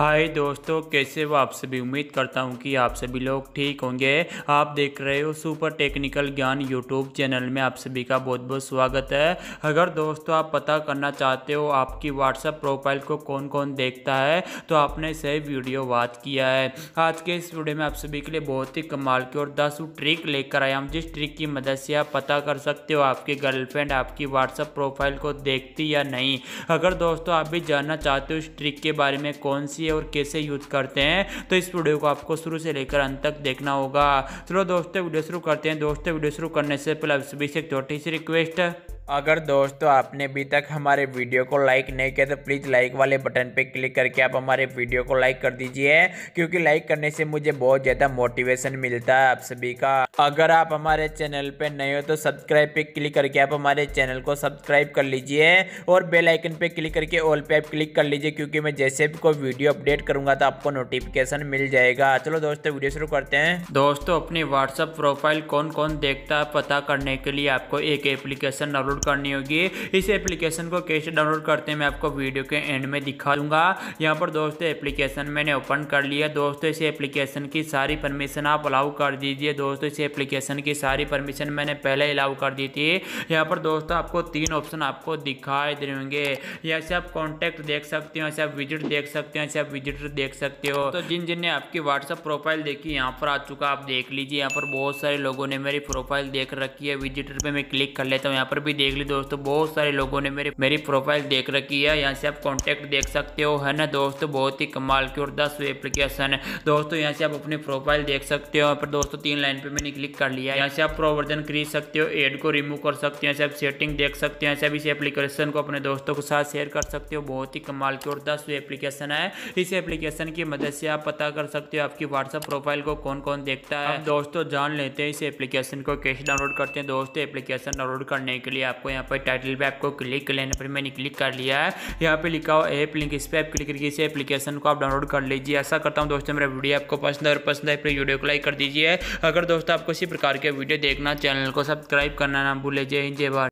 हाय दोस्तों कैसे हो आप सभी उम्मीद करता हूँ कि आप सभी लोग ठीक होंगे आप देख रहे हो super technical Gyan YouTube channel में आप सभी का बहुत बहुत स्वागत है अगर दोस्तों आप पता करना चाहते हो आपकी व्हाट्सअप प्रोफाइल को कौन कौन देखता है तो आपने सही वीडियो बात किया है आज के इस वीडियो में आप सभी के लिए बहुत ही कमाल की और दस ट्रिक लेकर आया हूँ जिस ट्रिक की मदद से आप पता कर सकते हो आपकी गर्लफ्रेंड आपकी व्हाट्सअप प्रोफाइल को देखती या नहीं अगर दोस्तों आप भी जानना चाहते हो इस ट्रिक के बारे में कौन सी है और कैसे यूज करते हैं तो इस वीडियो को आपको शुरू से लेकर अंत तक देखना होगा चलो दोस्तों वीडियो शुरू करते हैं दोस्तों वीडियो शुरू करने से पहले छोटी सी रिक्वेस्ट अगर दोस्तों आपने अभी तक हमारे वीडियो को लाइक नहीं किया तो प्लीज़ लाइक वाले बटन पे क्लिक करके आप हमारे वीडियो को लाइक कर दीजिए क्योंकि लाइक करने से मुझे बहुत ज़्यादा मोटिवेशन मिलता है आप सभी का अगर आप हमारे चैनल पे नए हो तो सब्सक्राइब पे क्लिक करके आप हमारे चैनल को सब्सक्राइब कर लीजिए और बेलाइकन पर क्लिक करके ऑल पे आप क्लिक कर लीजिए क्योंकि मैं जैसे भी कोई वीडियो अपडेट करूँगा तो आपको नोटिफिकेशन मिल जाएगा चलो दोस्तों वीडियो शुरू करते हैं दोस्तों अपनी व्हाट्सअप प्रोफाइल कौन कौन देखता है पता करने के लिए आपको एक एप्लीकेशन डाउनलोड डाउनलोड करनी होगी इस एप्लीकेशन को कैसे डाउनलोड करते हैं मैं आपको वीडियो के एंड में दिखा दूंगा यहाँ पर दोस्तों एप्लीकेशन मैंने ओपन कर लिया दोस्तों इस एप्लीकेशन की सारी परमिशन आप अलाउ कर दीजिए दोस्तों इस एप्लीकेशन की सारी परमिशन मैंने पहले अलाउ कर दी थी यहाँ पर दोस्तों आपको तीन ऑप्शन आपको दिखाई देंगे यहाँ से आप कॉन्टैक्ट देख सकते हो ऐसे आप विजिट देख सकते हो ऐसे आप विजिटर देख सकते हो तो जिन जिन ने आपकी व्हाट्सअप प्रोफाइल देखी यहाँ पर आ चुका आप देख लीजिए यहाँ पर बहुत सारे लोगों ने मेरी प्रोफाइल देख रखी है विजिटर पर मैं क्लिक कर लेता हूँ यहाँ पर भी देख देख ली दोस्तों बहुत सारे लोगों ने मेरी मेरी प्रोफाइल देख रखी है यहाँ से आप कॉन्टेक्ट देख सकते हो है ना दोस्तों बहुत ही कमाल की और दस एप्लीकेशन है दोस्तों यहाँ से आप अपनी प्रोफाइल देख सकते हो यहाँ पर दोस्तों तीन लाइन पे मैंने क्लिक कर लिया यहाँ से आप प्रोवर्जन खरीद सकते हो एड को रिमूव कर सकते हो यहाँ से आप सेटिंग देख सकते हो यहाँ से आप इस एप्लीकेशन को अपने दोस्तों के साथ शेयर कर सकते हो बहुत ही कमाल की और दस एप्लीकेशन है इस एप्लीकेशन की मदद से आप पता कर सकते हो आपकी व्हाट्सअप प्रोफाइल को कौन कौन देखता है दोस्तों जान लेते हैं इस एप्लीकेशन को कैसे डाउनलोड करते हैं दोस्तों एप्लीकेशन डाउनलोड करने के लिए आपको यहाँ पर टाइटल पर आपको क्लिक कर लेना फिर मैंने क्लिक कर लिया है यहाँ पर लिखा हुआ ऐप लिंक इस पर आप क्लिक करके इस एप्लीकेशन को आप डाउनलोड कर लीजिए ऐसा करता हूँ दोस्तों मेरा वीडियो आपको पसंद है और पसंद है फिर वीडियो को लाइक कर दीजिए अगर दोस्तों आपको इसी प्रकार के वीडियो देखना चैनल को सब्सक्राइब करना ना भूले जय हिंद जय भारत